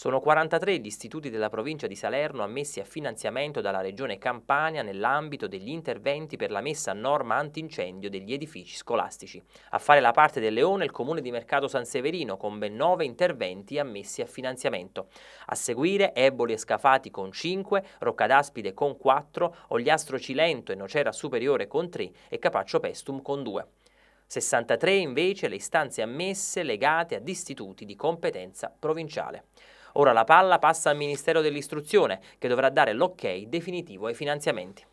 Sono 43 gli istituti della provincia di Salerno ammessi a finanziamento dalla Regione Campania nell'ambito degli interventi per la messa a norma antincendio degli edifici scolastici. A fare la parte del leone il comune di Mercato San Severino con ben 9 interventi ammessi a finanziamento. A seguire Eboli e Scafati con 5, Roccadaspide con 4, Ogliastro Cilento e Nocera Superiore con 3 e Capaccio Pestum con 2. 63 invece le istanze ammesse legate ad istituti di competenza provinciale. Ora la palla passa al Ministero dell'Istruzione, che dovrà dare l'ok definitivo ai finanziamenti.